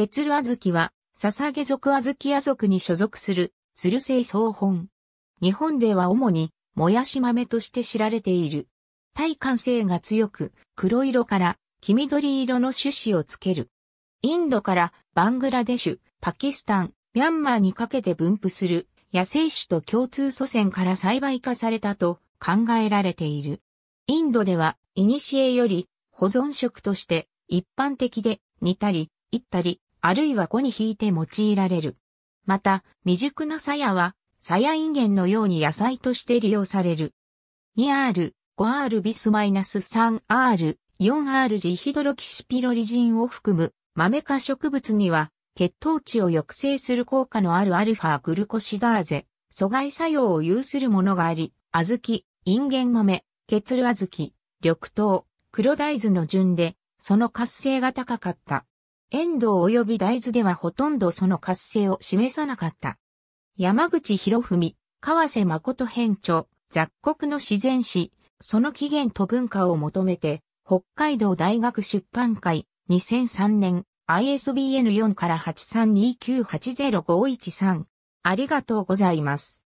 ケツルアズキは、捧げ族アズキア族に所属する、ツル性草本。日本では主に、もやし豆として知られている。耐寒性が強く、黒色から黄緑色の種子をつける。インドからバングラデシュ、パキスタン、ミャンマーにかけて分布する野生種と共通祖先から栽培化されたと考えられている。インドでは、古より保存食として一般的で煮たり、いったり、あるいは5に引いて用いられる。また、未熟な鞘は、鞘インゲンのように野菜として利用される。2R、5R ビスマイナス -3R、4R ジヒドロキシピロリジンを含む豆科植物には、血糖値を抑制する効果のあるアルファグルコシダーゼ、阻害作用を有するものがあり、小豆、インゲン豆、ケツル小豆、緑豆、黒大豆の順で、その活性が高かった。遠藤及び大豆ではほとんどその活性を示さなかった。山口博文、河瀬誠編著、雑国の自然史、その起源と文化を求めて、北海道大学出版会、2003年、ISBN4 から832980513。ありがとうございます。